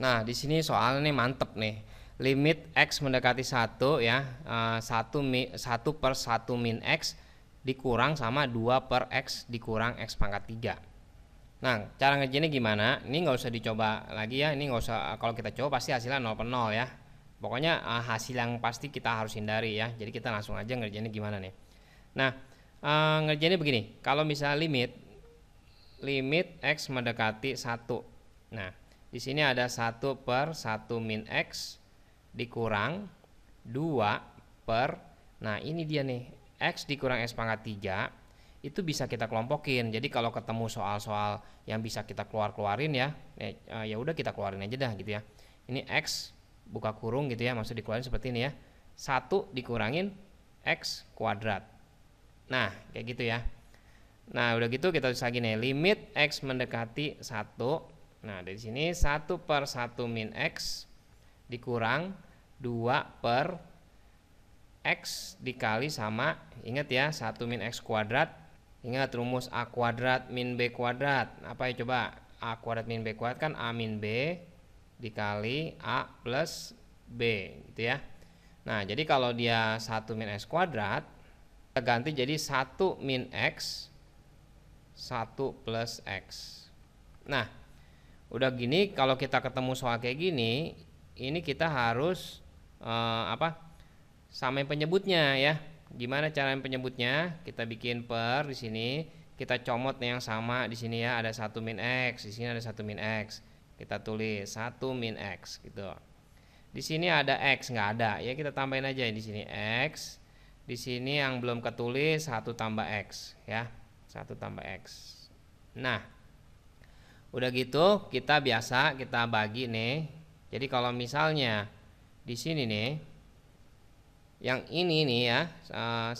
Nah, di sini soal nih mantep nih. Limit x mendekati 1 ya, eh, satu 1, 1 per 1 min x dikurang sama 2 per x dikurang x pangkat 3. Nah, cara ngerjainnya gimana? Ini nggak usah dicoba lagi ya, ini nggak usah, eh, kalau kita coba pasti hasilnya 0 per 0 ya. Pokoknya eh, hasil yang pasti kita harus hindari ya, jadi kita langsung aja ngerjainnya gimana nih. Nah, ngerjainnya begini, kalau misalnya limit, limit x mendekati 1. Nah, di sini ada 1 per 1 min X dikurang 2 per, nah ini dia nih, X dikurang X pangkat 3 itu bisa kita kelompokin. Jadi kalau ketemu soal-soal yang bisa kita keluar-keluarin ya, eh, eh, ya udah kita keluarin aja dah gitu ya. Ini X buka kurung gitu ya, maksud dikeluarin seperti ini ya. 1 dikurangin X kuadrat. Nah, kayak gitu ya. Nah, udah gitu kita bisa gini, limit X mendekati 1 Nah dari sini 1 per 1 min X dikurang 2 per X dikali sama ingat ya 1 min X kuadrat Ingat rumus A kuadrat min B kuadrat Apa ya coba A kuadrat min B kuadrat kan A min B Dikali A plus B gitu ya Nah jadi kalau dia 1 min X kuadrat Kita ganti jadi 1 min X 1 plus X Nah udah gini kalau kita ketemu soal kayak gini ini kita harus uh, apa samain penyebutnya ya gimana cara penyebutnya kita bikin per di sini kita comot yang sama di sini ya ada satu min x di sini ada satu min x kita tulis satu min x gitu di sini ada x nggak ada ya kita tambahin aja di sini x di sini yang belum ketulis satu tambah x ya satu tambah x nah Udah gitu kita biasa kita bagi nih. Jadi kalau misalnya di sini nih yang ini nih ya eh,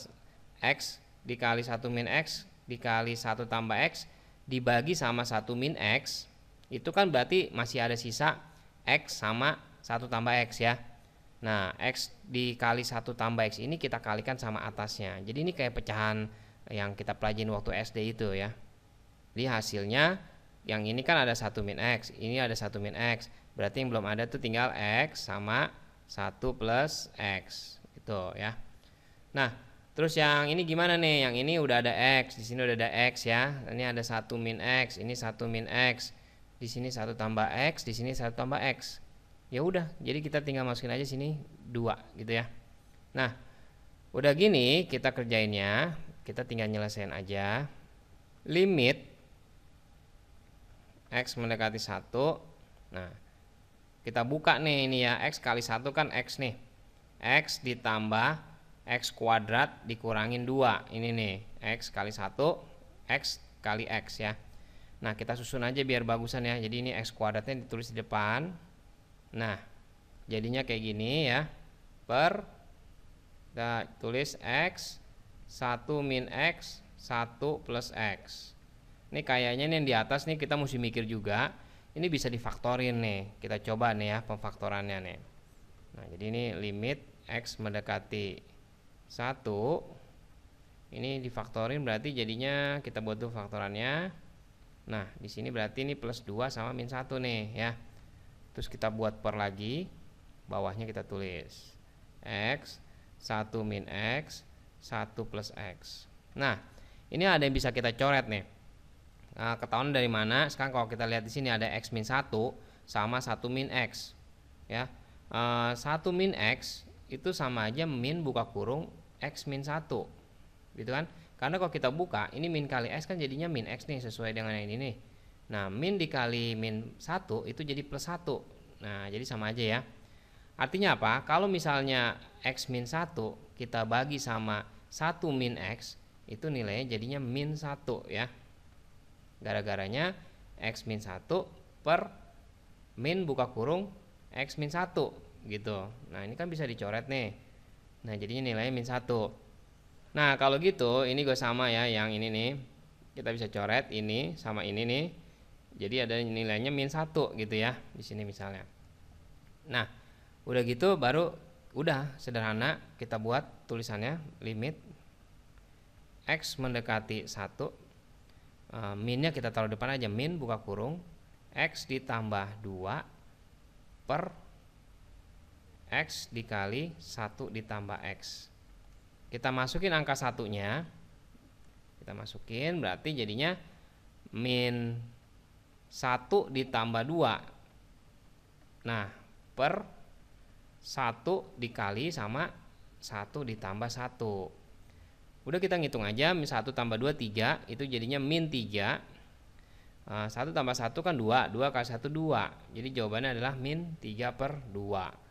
x dikali satu min x dikali satu tambah x dibagi sama satu min x itu kan berarti masih ada sisa x sama satu tambah x ya. Nah, X dikali satu tambah X ini kita kalikan sama atasnya. Jadi ini kayak pecahan yang kita pelajin waktu SD itu ya. Jadi hasilnya yang ini kan ada satu min X, ini ada satu min X. Berarti yang belum ada tuh tinggal X sama 1 plus X. Gitu ya. Nah, terus yang ini gimana nih? Yang ini udah ada X, di sini udah ada X ya. Ini ada satu min X, ini satu min X. Di sini satu tambah X, di sini satu tambah X. Ya udah, jadi kita tinggal masukin aja sini dua gitu ya. Nah, udah gini kita kerjainnya, kita tinggal nyelesain aja. Limit X mendekati 1 Nah kita buka nih ini ya X kali 1 kan X nih X ditambah X kuadrat dikurangin 2 Ini nih X kali 1 X kali X ya Nah kita susun aja biar bagusan ya Jadi ini X kuadratnya ditulis di depan Nah jadinya kayak gini ya Per Kita tulis X 1 min X 1 plus X ini kayaknya nih yang di atas nih kita mesti mikir juga ini bisa difaktorin nih kita coba nih ya pemfaktorannya nih nah jadi ini limit X mendekati 1 ini difaktorin berarti jadinya kita buat tuh faktorannya nah di sini berarti ini plus 2 sama min 1 nih ya terus kita buat per lagi bawahnya kita tulis X 1 min X 1 plus X nah ini ada yang bisa kita coret nih Nah, ketahuan dari mana sekarang kalau kita lihat di sini ada x min 1 sama 1 min x ya uh, eh, 1 min x itu sama aja min buka kurung x min 1 gitu kan karena kalau kita buka ini min kali x kan jadinya min x nih sesuai dengan yang ini nih nah min dikali min 1 itu jadi plus 1 nah jadi sama aja ya artinya apa kalau misalnya x min 1 kita bagi sama 1 min x itu nilainya jadinya min 1 ya Gara-garanya X min 1 per min buka kurung X min 1 gitu. Nah ini kan bisa dicoret nih. Nah jadinya nilainya min 1. Nah kalau gitu ini gue sama ya yang ini nih. Kita bisa coret ini sama ini nih. Jadi ada nilainya min 1 gitu ya di sini misalnya. Nah udah gitu baru udah sederhana kita buat tulisannya limit x mendekati 1 uh, minnya kita taruh depan aja min buka kurung x ditambah 2 per x dikali 1 ditambah x kita masukin angka satunya kita masukin berarti jadinya min 1 ditambah 2 nah per 1 dikali sama 1 ditambah 1 Udah kita ngitung aja, min 1 tambah 2, 3, itu jadinya min 3. 1 ah, tambah 1 kan 2, 2 kali 1, 2. Jadi jawabannya adalah min 3 per 2.